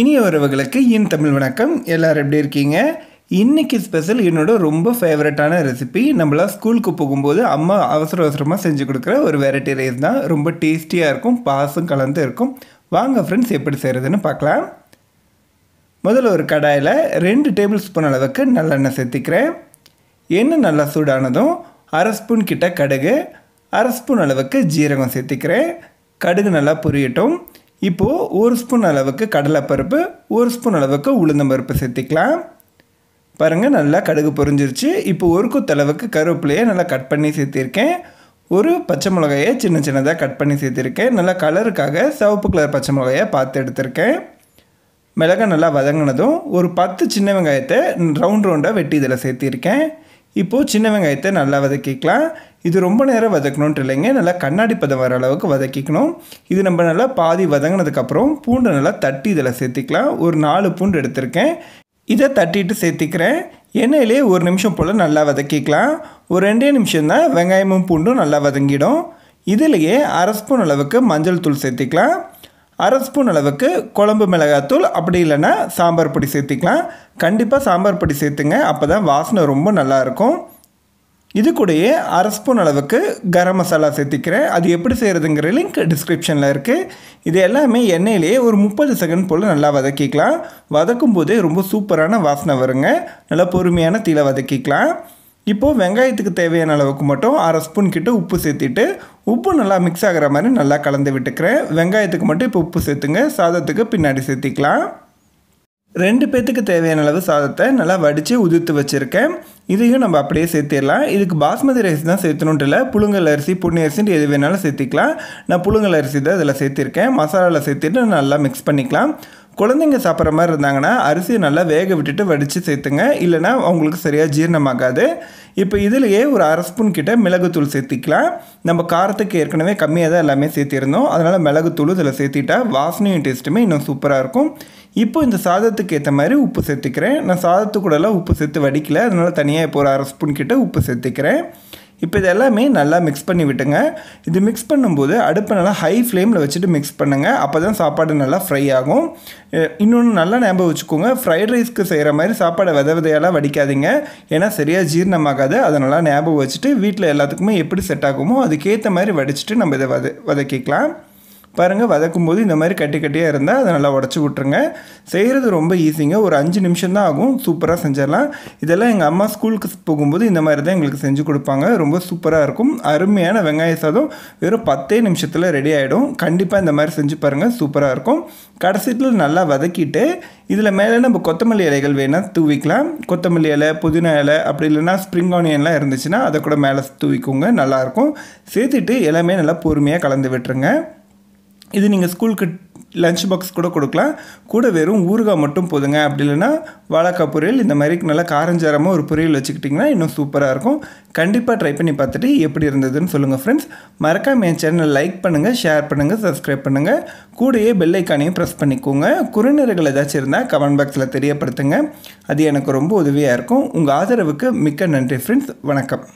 இனிய உறவுகளுக்கு இன் தமிழ் வணக்கம் எல்லோரும் எப்படி இருக்கீங்க இன்றைக்கி ஸ்பெஷல் என்னோட ரொம்ப ஃபேவரட்டான ரெசிபி நம்மளாம் ஸ்கூலுக்கு போகும்போது அம்மா அவசர அவசரமாக செஞ்சு கொடுக்குற ஒரு வெரைட்டி ரைஸ் தான் ரொம்ப டேஸ்டியாக இருக்கும் பாசம் கலந்து இருக்கும் வாங்க ஃப்ரெண்ட்ஸ் எப்படி செய்கிறதுன்னு பார்க்கலாம் முதல்ல ஒரு கடாயில் ரெண்டு டேபிள் ஸ்பூன் அளவுக்கு நல்லெண்ணெய் சேர்த்துக்கிறேன் எண்ணெய் நல்லா சூடானதும் அரை ஸ்பூன் கிட்ட கடுகு அரை ஸ்பூன் அளவுக்கு ஜீரகம் சேர்த்துக்கிறேன் கடுகு நல்லா புரியட்டும் இப்போது ஒரு ஸ்பூன் அளவுக்கு கடலைப்பருப்பு ஒரு ஸ்பூன் அளவுக்கு உளுந்தம்பருப்பு சேர்த்திக்கலாம் பாருங்கள் நல்லா கடுகு பொறிஞ்சிருச்சு இப்போ ஒரு கொத்தளவுக்கு கருவேப்பிலையை நல்லா கட் பண்ணி சேர்த்திருக்கேன் ஒரு பச்சை மிளகாயை சின்ன சின்னதாக கட் பண்ணி சேர்த்திருக்கேன் நல்லா கலருக்காக சிவப்பு கலர் பச்சை மிளகாயை பார்த்து எடுத்திருக்கேன் மிளகாய் நல்லா வதங்கினதும் ஒரு பத்து சின்ன வெங்காயத்தை ரவுண்ட் ரவுண்டாக வெட்டி இதில் சேர்த்திருக்கேன் இப்போது சின்ன வெங்காயத்தை நல்லா வதக்கிக்கலாம் இது ரொம்ப நேரம் வதக்கணுன்ட்டு இல்லைங்க நல்லா கண்ணாடி பதம் வர அளவுக்கு வதக்கிக்கணும் இது நம்ம நல்லா பாதி வதங்கினதுக்கப்புறம் பூண்டை நல்லா தட்டி இதில் சேர்த்திக்கலாம் ஒரு நாலு பூண்டு எடுத்திருக்கேன் இதை தட்டிட்டு சேர்த்திக்கிறேன் எண்ணெயிலே ஒரு நிமிஷம் போல் நல்லா வதக்கிக்கலாம் ஒரு ரெண்டே நிமிஷம் தான் வெங்காயமும் பூண்டும் நல்லா வதங்கிடும் இதிலேயே அரை ஸ்பூன் அளவுக்கு மஞ்சள் தூள் சேர்த்திக்கலாம் அரை ஸ்பூன் அளவுக்கு குழம்பு மிளகாத்தூள் அப்படி இல்லைன்னா சாம்பார் பொடி சேர்த்திக்கலாம் கண்டிப்பாக சாம்பார் பொடி சேர்த்துங்க அப்போ தான் வாசனை ரொம்ப நல்லாயிருக்கும் இது கூடயே அரை ஸ்பூன் அளவுக்கு கரம் மசாலா சேர்த்திக்கிறேன் அது எப்படி செய்கிறதுங்கிற லிங்க் டிஸ்கிரிப்ஷனில் இருக்குது இது எல்லாமே எண்ணெயிலேயே ஒரு முப்பது செகண்ட் போல் நல்லா வதக்கிக்கலாம் வதக்கும் போதே ரொம்ப சூப்பரான வாசனை வருங்க நல்லா பொறுமையான தீல வதக்கிக்கலாம் இப்போது வெங்காயத்துக்கு தேவையான அளவுக்கு மட்டும் அரை ஸ்பூன் கிட்ட உப்பு சேர்த்திட்டு உப்பு நல்லா மிக்ஸ் ஆகிற மாதிரி நல்லா கலந்து விட்டுக்கிறேன் வெங்காயத்துக்கு மட்டும் இப்போ உப்பு சேர்த்துங்க சாதத்துக்கு பின்னாடி சேர்த்திக்கலாம் ரெண்டு பேர்த்துக்கு தேவையான அளவு சாதத்தை நல்லா வடித்து உதிர்த்து வச்சுருக்கேன் இதையும் நம்ம அப்படியே சேர்த்திடலாம் இதுக்கு பாஸ்மதி ரைஸ் தான் சேர்த்தணுன்றில்ல புழுங்கல் அரிசி புண்ணி அரிசின்ட்டு எது வேணாலும் சேர்த்திக்கலாம் நான் புழுங்கல் அரிசி தான் இதில் சேர்த்திருக்கேன் மசாலாவில் சேர்த்துட்டு நல்லா மிக்ஸ் பண்ணிக்கலாம் குழந்தைங்க சாப்பிட்ற மாதிரி இருந்தாங்கன்னா அரிசியை நல்லா வேக விட்டுட்டு வடித்து சேர்த்துங்க இல்லைனா அவங்களுக்கு சரியாக ஜீரணமாகாது இப்போ இதிலேயே ஒரு அரை ஸ்பூன் கிட்ட மிளகுத்தூள் சேர்த்திக்கலாம் நம்ம காரத்துக்கு ஏற்கனவே கம்மியாக தான் எல்லாமே சேர்த்திருந்தோம் அதனால் மிளகுத்தூள் இதில் சேர்த்திட்டா வாசனையும் டேஸ்ட்டுமே இன்னும் சூப்பராக இருக்கும் இப்போ இந்த சாதத்துக்கு ஏற்ற மாதிரி உப்பு சேர்த்துக்கிறேன் நான் சாதத்துக்கூடலாம் உப்பு சேர்த்து வடிக்கல அதனால் தனியாக இப்போ ஒரு அரை ஸ்பூன் கிட்ட உப்பு சேர்த்துக்கிறேன் இப்போ இது எல்லாமே நல்லா மிக்ஸ் பண்ணி விட்டுங்க இது மிக்ஸ் பண்ணும்போது அடுப்பை நல்லா ஹை ஃப்ளேமில் வச்சுட்டு மிக்ஸ் பண்ணுங்கள் அப்போ தான் சாப்பாடு நல்லா ஃப்ரை ஆகும் இன்னொன்று நல்லா ஞாபகம் வச்சுக்கோங்க ஃப்ரைட் ரைஸ்க்கு செய்கிற மாதிரி சாப்பாடை வித விதையெல்லாம் வடிக்காதீங்க ஏன்னா சரியாக ஜீர்ணமாகாது அதை நல்லா ஞாபகம் வச்சுட்டு வீட்டில் எல்லாத்துக்குமே எப்படி செட் ஆகுமோ அதுக்கேற்ற மாதிரி வடிச்சிட்டு நம்ம இதை வத வதக்கிக்கலாம் பாருங்கள் வதக்கும் போது இந்த மாதிரி கட்டி கட்டியாக இருந்தால் அதை நல்லா உடச்சி விட்ருங்க செய்கிறது ரொம்ப ஈஸிங்க ஒரு அஞ்சு நிமிஷம் தான் ஆகும் சூப்பராக செஞ்சிடலாம் இதெல்லாம் எங்கள் அம்மா ஸ்கூலுக்கு போகும்போது இந்த மாதிரி தான் எங்களுக்கு செஞ்சு கொடுப்பாங்க ரொம்ப சூப்பராக இருக்கும் அருமையான வெங்காய சாதம் வெறும் பத்தே நிமிஷத்தில் ரெடி ஆகிடும் கண்டிப்பாக இந்த மாதிரி செஞ்சு பாருங்கள் சூப்பராக இருக்கும் கடைசியில் நல்லா வதக்கிட்டு இதில் மேலே நம்ம கொத்தமல்லி இலைகள் வேணால் தூவிக்கலாம் கொத்தமல்லி இலை புதினா இலை அப்படி இல்லைனா ஸ்ப்ரிங் ஆனியன்லாம் இருந்துச்சுன்னா அதை கூட மேலே தூவிக்கோங்க நல்லாயிருக்கும் சேர்த்துட்டு எல்லாமே நல்லா பொறுமையாக கலந்து விட்டுருங்க இது நீங்கள் ஸ்கூலுக்கு லஞ்ச் பாக்ஸ் கூட கொடுக்கலாம் கூட வெறும் ஊறுகாய் மட்டும் போதுங்க அப்படி இல்லைன்னா வாழைக்காய் பொரியல் இந்த மாதிரி நல்லா காரஞ்சாரமாக ஒரு பொரியல் வச்சுக்கிட்டிங்கன்னா இன்னும் சூப்பராக இருக்கும் கண்டிப்பாக ட்ரை பண்ணி பார்த்துட்டு எப்படி இருந்ததுன்னு சொல்லுங்கள் ஃப்ரெண்ட்ஸ் மறக்காம என் சேனல் லைக் பண்ணுங்கள் ஷேர் பண்ணுங்கள் சப்ஸ்கிரைப் பண்ணுங்கள் கூடயே பெல்லைக்கானையும் ப்ரெஸ் பண்ணிக்கோங்க குறுநிறைகள் ஏதாச்சும் இருந்தால் கமெண்ட் பாக்ஸில் தெரியப்படுத்துங்க அது எனக்கு ரொம்ப உதவியாக இருக்கும் உங்கள் ஆதரவுக்கு மிக்க நன்றி ஃப்ரெண்ட்ஸ் வணக்கம்